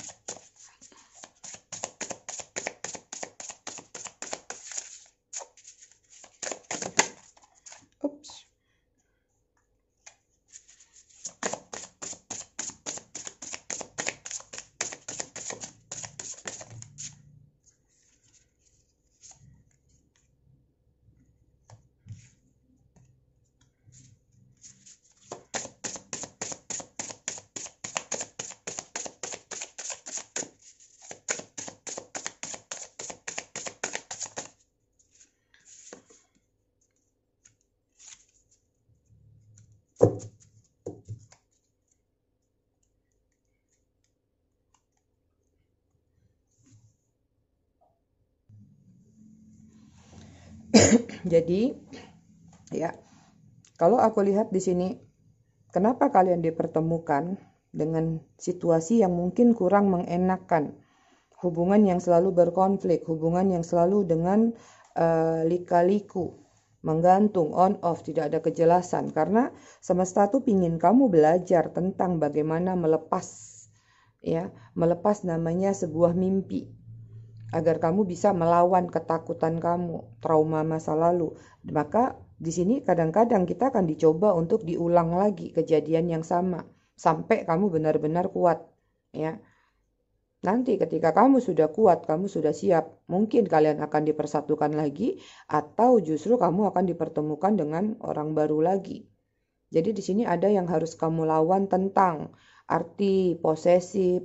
Jadi ya kalau aku lihat di sini kenapa kalian dipertemukan dengan situasi yang mungkin kurang mengenakan, hubungan yang selalu berkonflik, hubungan yang selalu dengan uh, lika-liku, menggantung, on off, tidak ada kejelasan. Karena semesta tuh pingin kamu belajar tentang bagaimana melepas, ya, melepas namanya sebuah mimpi agar kamu bisa melawan ketakutan kamu, trauma masa lalu. Maka di sini kadang-kadang kita akan dicoba untuk diulang lagi kejadian yang sama sampai kamu benar-benar kuat, ya. Nanti ketika kamu sudah kuat, kamu sudah siap, mungkin kalian akan dipersatukan lagi atau justru kamu akan dipertemukan dengan orang baru lagi. Jadi di sini ada yang harus kamu lawan tentang arti posesif,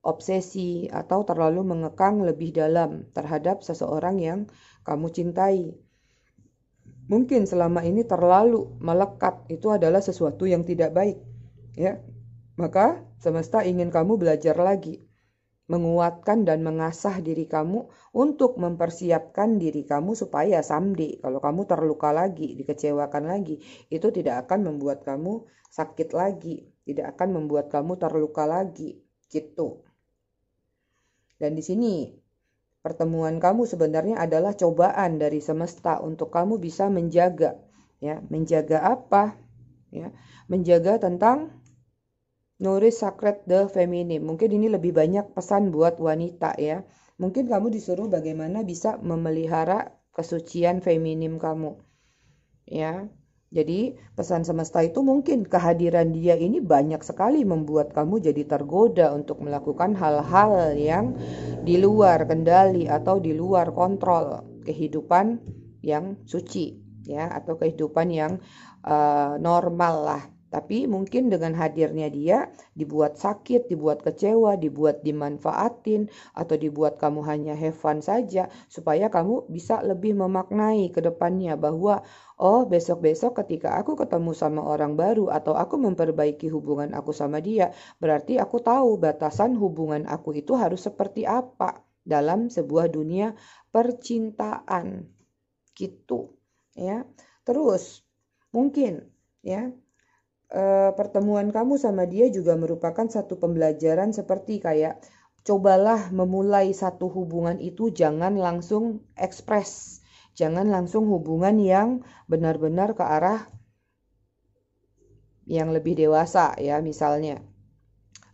obsesi atau terlalu mengekang lebih dalam terhadap seseorang yang kamu cintai. Mungkin selama ini terlalu melekat itu adalah sesuatu yang tidak baik, ya. Maka semesta ingin kamu belajar lagi, menguatkan dan mengasah diri kamu untuk mempersiapkan diri kamu supaya samdi kalau kamu terluka lagi, dikecewakan lagi, itu tidak akan membuat kamu sakit lagi, tidak akan membuat kamu terluka lagi gitu. Dan di sini pertemuan kamu sebenarnya adalah cobaan dari semesta untuk kamu bisa menjaga ya, menjaga apa? Ya, menjaga tentang Nourish Sacred the Feminine. Mungkin ini lebih banyak pesan buat wanita ya. Mungkin kamu disuruh bagaimana bisa memelihara kesucian feminim kamu. Ya. Jadi, pesan semesta itu mungkin kehadiran dia ini banyak sekali membuat kamu jadi tergoda untuk melakukan hal-hal yang di luar kendali atau di luar kontrol kehidupan yang suci ya atau kehidupan yang uh, normal lah tapi mungkin dengan hadirnya dia dibuat sakit, dibuat kecewa, dibuat dimanfaatin, atau dibuat kamu hanya have fun saja supaya kamu bisa lebih memaknai ke depannya bahwa oh besok-besok ketika aku ketemu sama orang baru atau aku memperbaiki hubungan aku sama dia, berarti aku tahu batasan hubungan aku itu harus seperti apa dalam sebuah dunia percintaan. Gitu ya. Terus mungkin ya e, pertemuan kamu sama dia juga merupakan satu pembelajaran seperti kayak cobalah memulai satu hubungan itu jangan langsung ekspres. Jangan langsung hubungan yang benar-benar ke arah yang lebih dewasa ya misalnya.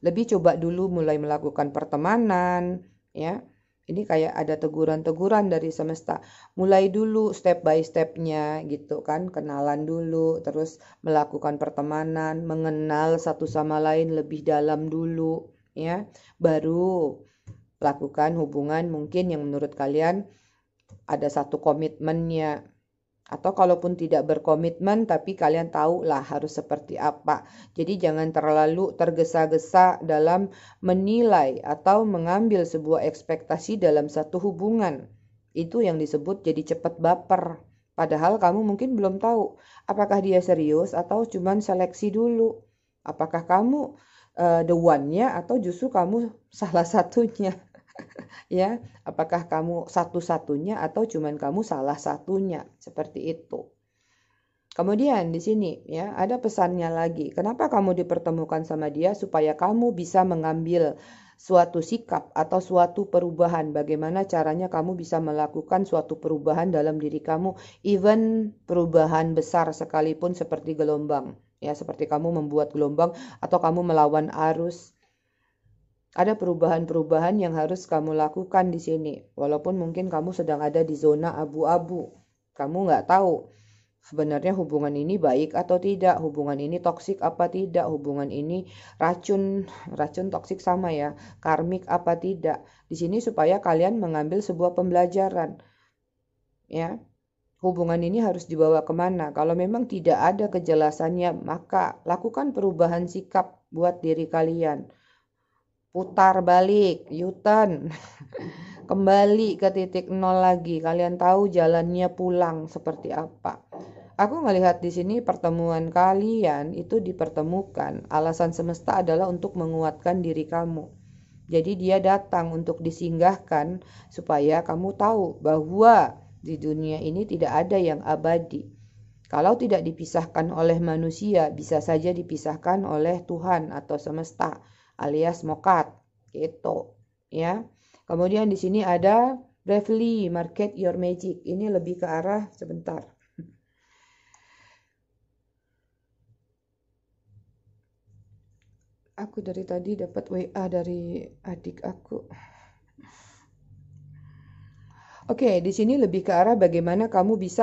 Lebih coba dulu mulai melakukan pertemanan ya ini kayak ada teguran-teguran dari semesta. Mulai dulu step by stepnya gitu kan, kenalan dulu, terus melakukan pertemanan, mengenal satu sama lain lebih dalam dulu, ya, baru lakukan hubungan mungkin yang menurut kalian ada satu komitmennya atau kalaupun tidak berkomitmen tapi kalian tahu lah harus seperti apa. Jadi jangan terlalu tergesa-gesa dalam menilai atau mengambil sebuah ekspektasi dalam satu hubungan. Itu yang disebut jadi cepat baper. Padahal kamu mungkin belum tahu apakah dia serius atau cuma seleksi dulu. Apakah kamu uh, the one-nya atau justru kamu salah satunya ya, apakah kamu satu-satunya atau cuman kamu salah satunya seperti itu. Kemudian di sini ya ada pesannya lagi. Kenapa kamu dipertemukan sama dia supaya kamu bisa mengambil suatu sikap atau suatu perubahan. Bagaimana caranya kamu bisa melakukan suatu perubahan dalam diri kamu even perubahan besar sekalipun seperti gelombang. Ya, seperti kamu membuat gelombang atau kamu melawan arus ada perubahan-perubahan yang harus kamu lakukan di sini, walaupun mungkin kamu sedang ada di zona abu-abu. Kamu nggak tahu sebenarnya hubungan ini baik atau tidak, hubungan ini toksik apa tidak, hubungan ini racun, racun toksik sama ya, karmik apa tidak. Di sini supaya kalian mengambil sebuah pembelajaran. Ya, hubungan ini harus dibawa kemana. Kalau memang tidak ada kejelasannya, maka lakukan perubahan sikap buat diri kalian putar balik, u <laughs> kembali ke titik nol lagi. Kalian tahu jalannya pulang seperti apa. Aku melihat di sini pertemuan kalian itu dipertemukan. Alasan semesta adalah untuk menguatkan diri kamu. Jadi dia datang untuk disinggahkan supaya kamu tahu bahwa di dunia ini tidak ada yang abadi. Kalau tidak dipisahkan oleh manusia, bisa saja dipisahkan oleh Tuhan atau semesta alias mokat gitu ya. Kemudian di sini ada Bravely Market Your Magic. Ini lebih ke arah sebentar. <laughs> Aku dari tadi dapat WA dari adik aku. Oke, okay, di sini lebih ke arah bagaimana kamu bisa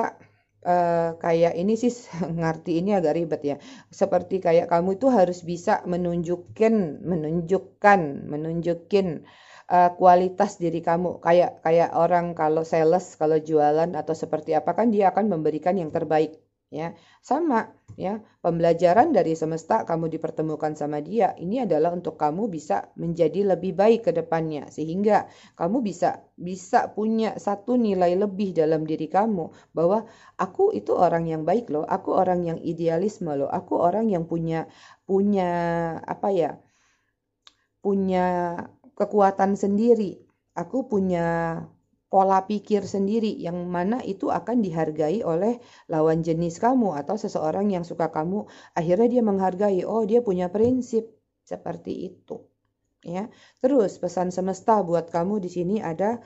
Uh, kayak ini sih <laughs> ngerti ini agak ribet ya. Seperti kayak kamu itu harus bisa menunjukkan menunjukkan, menunjukkan uh, eh, kualitas diri kamu. Kayak kayak orang kalau sales, kalau jualan atau seperti apa kan dia akan memberikan yang terbaik ya sama ya pembelajaran dari semesta kamu dipertemukan sama dia ini adalah untuk kamu bisa menjadi lebih baik ke depannya sehingga kamu bisa bisa punya satu nilai lebih dalam diri kamu bahwa aku itu orang yang baik loh aku orang yang idealisme loh aku orang yang punya punya apa ya punya kekuatan sendiri aku punya pola pikir sendiri yang mana itu akan dihargai oleh lawan jenis kamu atau seseorang yang suka kamu akhirnya dia menghargai oh dia punya prinsip seperti itu ya terus pesan semesta buat kamu di sini ada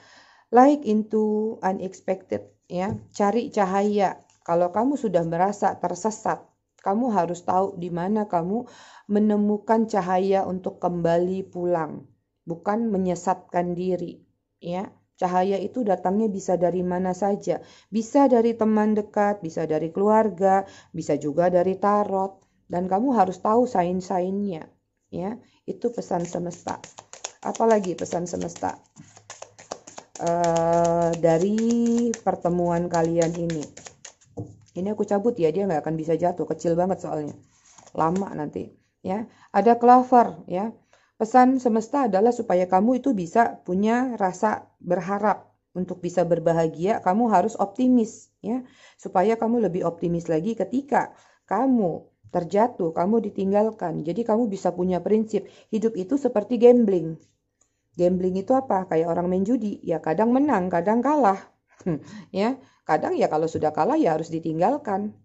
like into unexpected ya cari cahaya kalau kamu sudah merasa tersesat kamu harus tahu di mana kamu menemukan cahaya untuk kembali pulang bukan menyesatkan diri ya Cahaya itu datangnya bisa dari mana saja, bisa dari teman dekat, bisa dari keluarga, bisa juga dari tarot, dan kamu harus tahu sains sainnya Ya, itu pesan semesta. Apalagi pesan semesta uh, dari pertemuan kalian ini. Ini aku cabut ya, dia nggak akan bisa jatuh, kecil banget soalnya, lama nanti. Ya, ada clover ya Pesan semesta adalah supaya kamu itu bisa punya rasa berharap untuk bisa berbahagia, kamu harus optimis ya. Supaya kamu lebih optimis lagi ketika kamu terjatuh, kamu ditinggalkan. Jadi kamu bisa punya prinsip, hidup itu seperti gambling. Gambling itu apa? Kayak orang main judi, ya kadang menang, kadang kalah. <laughs> ya, kadang ya kalau sudah kalah ya harus ditinggalkan.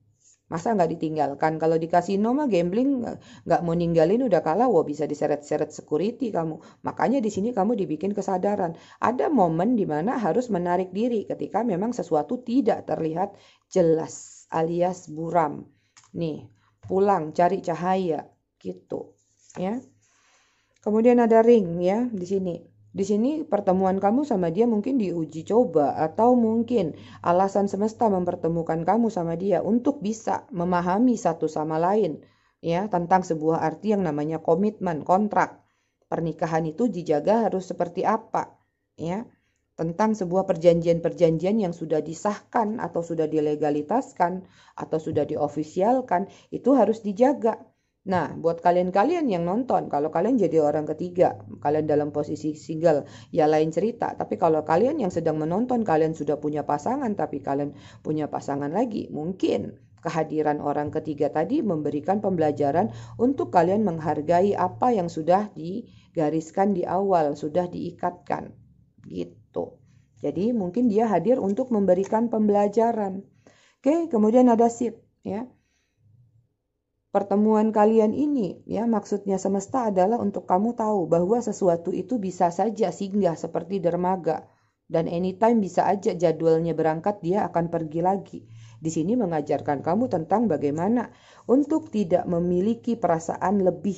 Masa nggak ditinggalkan? Kalau di kasino mah gambling eh, nggak mau ninggalin udah kalah, wah bisa diseret-seret security kamu. Makanya di sini kamu dibikin kesadaran. Ada momen dimana harus menarik diri ketika memang sesuatu tidak terlihat jelas alias buram. Nih, pulang cari cahaya gitu ya. Kemudian ada ring ya di sini. Di sini pertemuan kamu sama dia mungkin diuji coba atau mungkin alasan semesta mempertemukan kamu sama dia untuk bisa memahami satu sama lain ya tentang sebuah arti yang namanya komitmen, kontrak. Pernikahan itu dijaga harus seperti apa ya? Tentang sebuah perjanjian-perjanjian yang sudah disahkan atau sudah dilegalitaskan atau sudah diofisialkan itu harus dijaga Nah, buat kalian-kalian yang nonton, kalau kalian jadi orang ketiga, kalian dalam posisi single, ya lain cerita. Tapi kalau kalian yang sedang menonton, kalian sudah punya pasangan, tapi kalian punya pasangan lagi, mungkin kehadiran orang ketiga tadi memberikan pembelajaran untuk kalian menghargai apa yang sudah digariskan di awal, sudah diikatkan. Gitu. Jadi mungkin dia hadir untuk memberikan pembelajaran. Oke, kemudian ada sip, ya pertemuan kalian ini ya maksudnya semesta adalah untuk kamu tahu bahwa sesuatu itu bisa saja singgah seperti dermaga dan anytime bisa aja jadwalnya berangkat dia akan pergi lagi. Di sini mengajarkan kamu tentang bagaimana untuk tidak memiliki perasaan lebih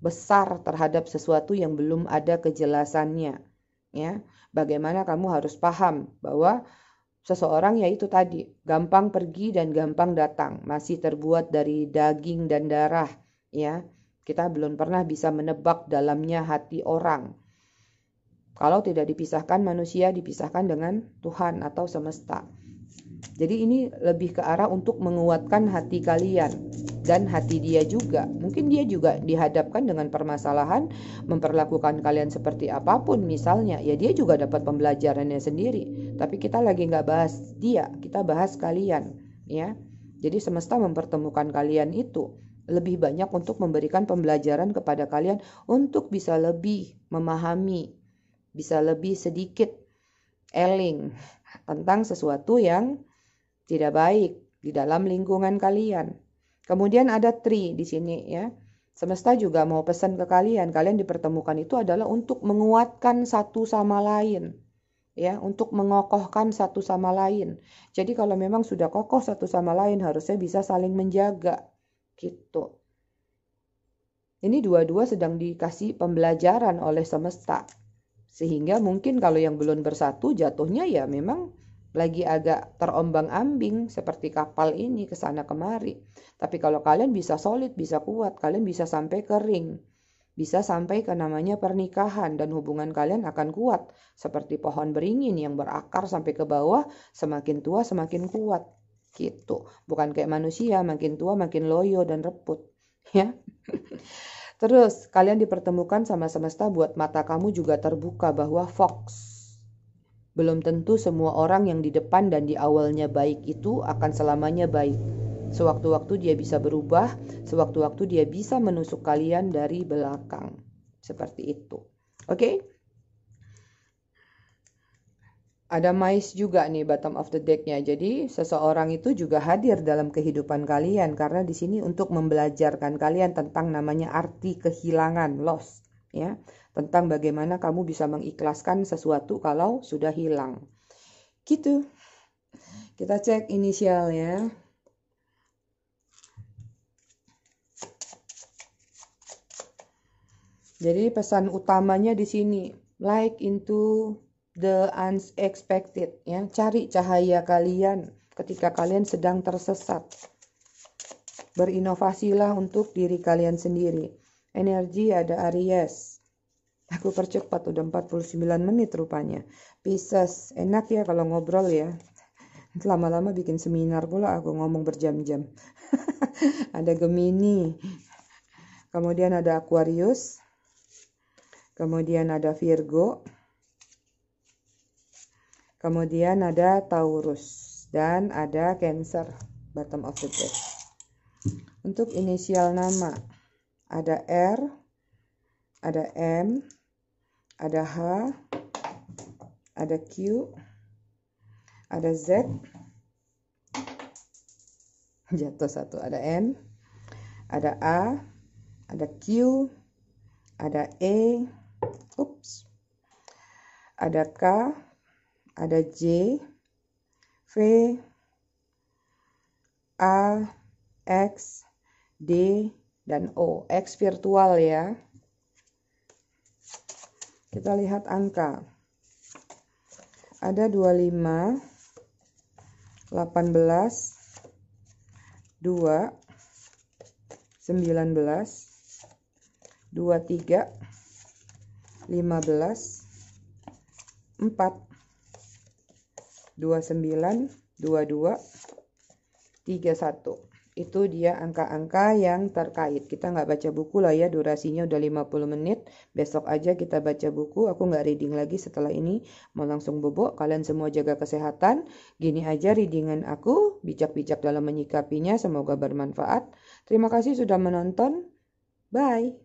besar terhadap sesuatu yang belum ada kejelasannya. Ya, bagaimana kamu harus paham bahwa seseorang yaitu tadi, gampang pergi dan gampang datang, masih terbuat dari daging dan darah, ya. Kita belum pernah bisa menebak dalamnya hati orang. Kalau tidak dipisahkan manusia dipisahkan dengan Tuhan atau semesta. Jadi ini lebih ke arah untuk menguatkan hati kalian dan hati dia juga. Mungkin dia juga dihadapkan dengan permasalahan memperlakukan kalian seperti apapun misalnya, ya dia juga dapat pembelajarannya sendiri. Tapi kita lagi nggak bahas dia, kita bahas kalian, ya. Jadi semesta mempertemukan kalian itu lebih banyak untuk memberikan pembelajaran kepada kalian untuk bisa lebih memahami, bisa lebih sedikit eling tentang sesuatu yang tidak baik di dalam lingkungan kalian. Kemudian ada tri di sini ya. Semesta juga mau pesan ke kalian, kalian dipertemukan itu adalah untuk menguatkan satu sama lain. Ya, untuk mengokohkan satu sama lain. Jadi kalau memang sudah kokoh satu sama lain harusnya bisa saling menjaga gitu. Ini dua-dua sedang dikasih pembelajaran oleh semesta. Sehingga mungkin kalau yang belum bersatu jatuhnya ya memang lagi agak terombang-ambing seperti kapal ini ke sana kemari. Tapi kalau kalian bisa solid, bisa kuat, kalian bisa sampai kering. Bisa sampai ke namanya pernikahan dan hubungan kalian akan kuat seperti pohon beringin yang berakar sampai ke bawah, semakin tua semakin kuat. Gitu. Bukan kayak manusia, makin tua makin loyo dan reput, ya. <laughs> Terus kalian dipertemukan sama semesta buat mata kamu juga terbuka bahwa fox belum tentu semua orang yang di depan dan di awalnya baik itu akan selamanya baik. Sewaktu-waktu dia bisa berubah, sewaktu-waktu dia bisa menusuk kalian dari belakang. Seperti itu. Oke? Okay? Ada mais juga nih bottom of the deck-nya. Jadi seseorang itu juga hadir dalam kehidupan kalian karena di sini untuk membelajarkan kalian tentang namanya arti kehilangan, loss, ya tentang bagaimana kamu bisa mengikhlaskan sesuatu kalau sudah hilang. Gitu. Kita cek inisialnya. Jadi pesan utamanya di sini, like into the unexpected ya. Cari cahaya kalian ketika kalian sedang tersesat. Berinovasilah untuk diri kalian sendiri. Energi ada Aries. Aku percepat, udah 49 menit rupanya. Pisces, enak ya kalau ngobrol ya. Lama-lama bikin seminar pula aku ngomong berjam-jam. <laughs> ada Gemini. Kemudian ada Aquarius. Kemudian ada Virgo. Kemudian ada Taurus. Dan ada Cancer. Bottom of the deck. Untuk inisial nama. Ada R ada M, ada H, ada Q, ada Z, jatuh satu, ada N, ada A, ada Q, ada E, ups, ada K, ada J, V, A, X, D, dan O. X virtual ya. Kita lihat angka. Ada 25, 18, 2, 19, 23, 15, 4, 29, 22, 31 itu dia angka-angka yang terkait. Kita nggak baca buku lah ya, durasinya udah 50 menit. Besok aja kita baca buku, aku nggak reading lagi setelah ini. Mau langsung bobok, kalian semua jaga kesehatan. Gini aja readingan aku, bijak-bijak dalam menyikapinya, semoga bermanfaat. Terima kasih sudah menonton. Bye.